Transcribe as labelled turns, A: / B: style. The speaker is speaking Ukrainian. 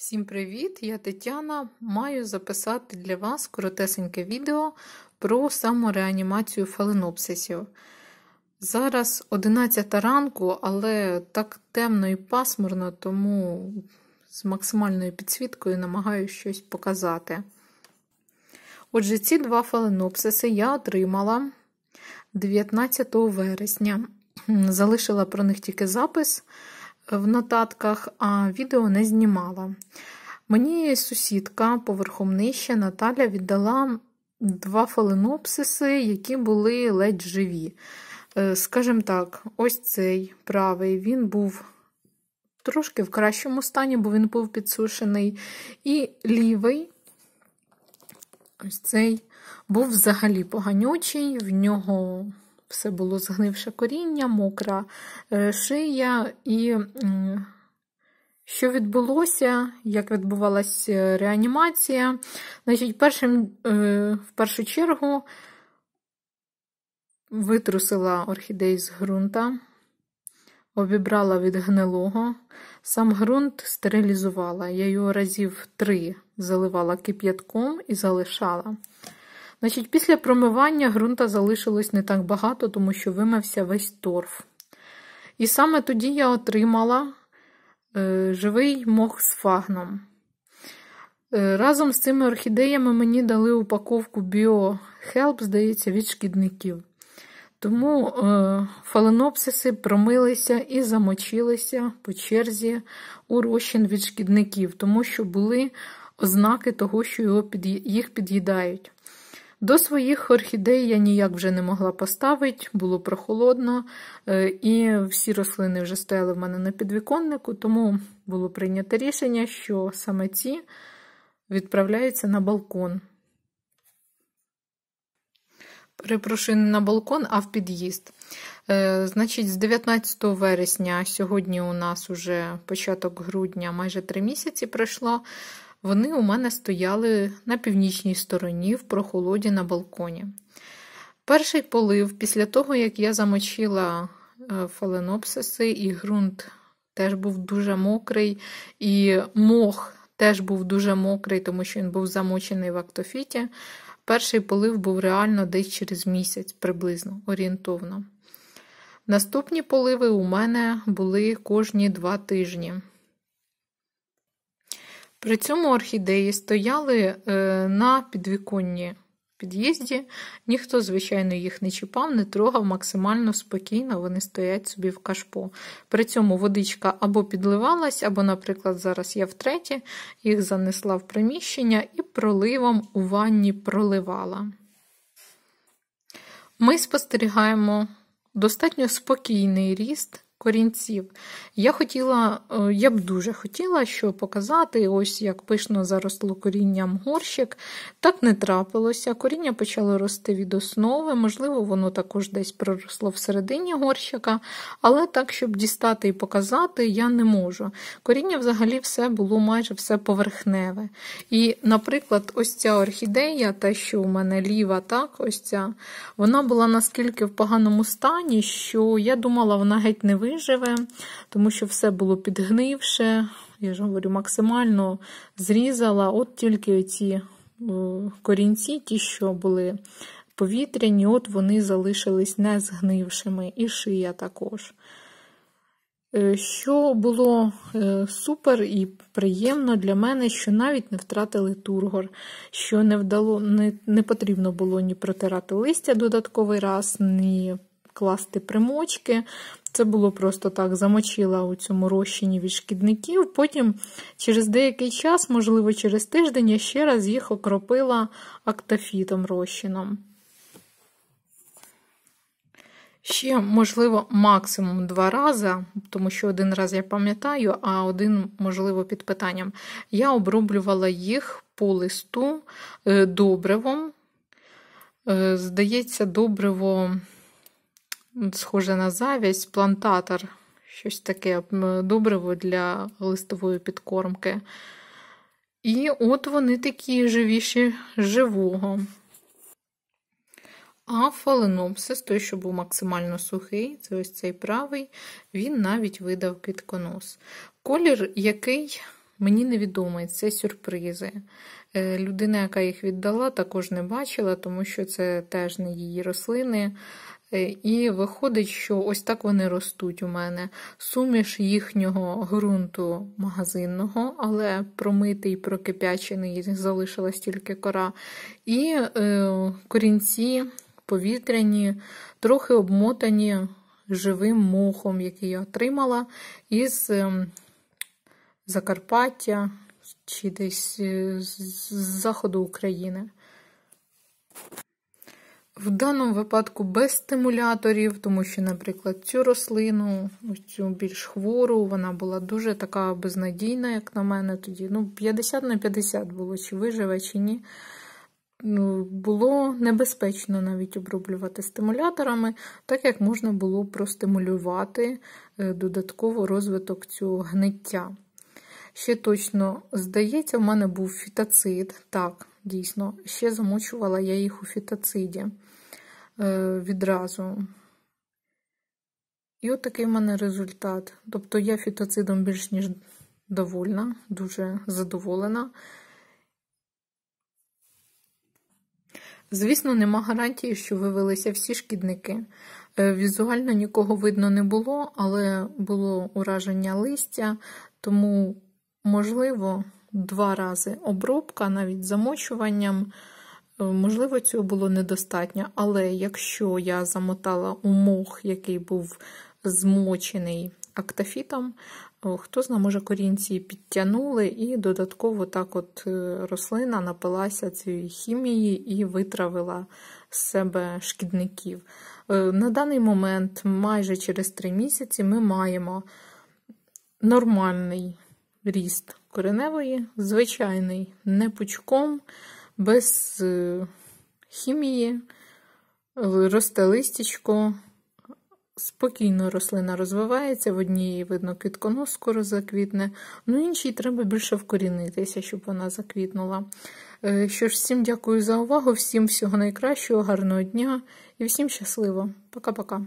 A: Всім привіт! Я Тетяна. Маю записати для вас коротесеньке відео про самореанімацію фаленопсисів. Зараз 11 ранку, але так темно і пасмурно, тому з максимальною підсвіткою намагаюся щось показати. Отже, ці два фаленопсиси я отримала 19 вересня. Залишила про них тільки запис в нотатках, а відео не знімала. Мені сусідка поверхом нижче Наталя віддала два фаленопсиси, які були ледь живі. Е, Скажімо так, ось цей правий, він був трошки в кращому стані, бо він був підсушений. І лівий, ось цей, був взагалі поганючий, в нього все було згнивше коріння, мокра е, шия. І що відбулося, як відбувалася е, реанімація? Значить, першим, е, в першу чергу витрусила орхідей з ґрунта, обібрала від гнилого, сам ґрунт стерилізувала. Я його разів три заливала кип'ятком і залишала. Значить, Після промивання ґрунта залишилось не так багато, тому що вимився весь торф. І саме тоді я отримала е, живий мох з фагном. Е, разом з цими орхідеями мені дали упаковку BioHelp, здається, від шкідників. Тому е, фаленопсиси промилися і замочилися по черзі у розчин від шкідників, тому що були ознаки того, що його під'ї... їх під'їдають. До своїх орхідей я ніяк вже не могла поставити, було прохолодно, е, і всі рослини вже стояли в мене на підвіконнику, тому було прийнято рішення, що саме ці відправляються на балкон. Перепрошую, не на балкон, а в під'їзд. Е, значить, з 19 вересня сьогодні у нас уже початок грудня, майже три місяці пройшло. Вони у мене стояли на північній стороні в прохолоді на балконі. Перший полив, після того, як я замочила е, фаленопсиси, і ґрунт теж був дуже мокрий, і мох теж був дуже мокрий, тому що він був замочений в актофіті. Перший полив був реально десь через місяць, приблизно орієнтовно. Наступні поливи у мене були кожні два тижні. При цьому орхідеї стояли е, на підвіконні під'їзді, ніхто, звичайно, їх не чіпав, не трогав, максимально спокійно вони стоять собі в кашпо. При цьому водичка або підливалась, або, наприклад, зараз я втретє, їх занесла в приміщення і проливом у ванні проливала. Ми спостерігаємо достатньо спокійний ріст корінців. Я хотіла, е, я б дуже хотіла, що показати, ось як пишно заросло корінням горщик. Так не трапилося. Коріння почало рости від основи, можливо, воно також десь проросло всередині горщика, але так, щоб дістати і показати, я не можу. Коріння взагалі все було майже все поверхневе. І, наприклад, ось ця орхідея, та, що у мене ліва, так, ось ця, вона була наскільки в поганому стані, що я думала, вона геть не вийшла виживе, тому що все було підгнивше. Я ж говорю, максимально зрізала от тільки ці е, корінці, ті, що були повітряні, от вони залишились не згнившими, і шия також. Е, що було е, супер і приємно для мене, що навіть не втратили тургор, що не вдало, не, не потрібно було ні протирати листя додатковий раз, ні класти примочки. Це було просто так, замочила у цьому розчині від шкідників. Потім, через деякий час, можливо, через тиждень, я ще раз їх окропила актофітом розчином. Ще, можливо, максимум два рази, тому що один раз я пам'ятаю, а один, можливо, під питанням. Я оброблювала їх по листу е, добривом. Е, здається, добриво схоже на завість, плантатор, щось таке добриво для листової підкормки. І от вони такі живіші живого. А фаленопсис, той, що був максимально сухий, це ось цей правий, він навіть видав квітконос. Колір, який мені невідомий, це сюрпризи. Е, людина, яка їх віддала, також не бачила, тому що це теж не її рослини. Е, і виходить, що ось так вони ростуть у мене. Суміш їхнього ґрунту магазинного, але промитий, прокипячений, залишилась тільки кора, і е, корінці повітряні, трохи обмотані живим мохом, який я отримала із ем, Закарпаття, чи десь е, з заходу України. В даному випадку без стимуляторів, тому що, наприклад, цю рослину, ось цю більш хвору, вона була дуже така безнадійна, як на мене тоді. Ну, 50 на 50 було, чи виживе, чи ні. Ну, Було небезпечно навіть оброблювати стимуляторами, так як можна було простимулювати е, додатково розвиток цього гниття. Ще точно, здається, в мене був фітоцид. Так, дійсно, ще замочувала я їх у фітоциді е, відразу. І от такий в мене результат. Тобто я фітоцидом більш ніж довольна, дуже задоволена. Звісно, нема гарантії, що вивелися всі шкідники. Е, візуально нікого видно не було, але було ураження листя, тому можливо, два рази обробка, навіть замочуванням. Е, можливо, цього було недостатньо, але якщо я замотала у мох, який був змочений актафітом, е, хто знає, може корінці підтягнули, і додатково так от е, рослина напилася цієї хімії і витравила з себе шкідників. На даний момент, майже через три місяці, ми маємо нормальний ріст кореневої, звичайний, не пучком, без е, хімії, росте листячко. Спокійно рослина розвивається, в одній, видно, китконос скоро заквітне, ну іншій треба більше вкорінитися, щоб вона заквітнула. Е, що ж, всім дякую за увагу, всім всього найкращого, гарного дня і всім щасливо. Пока-пока.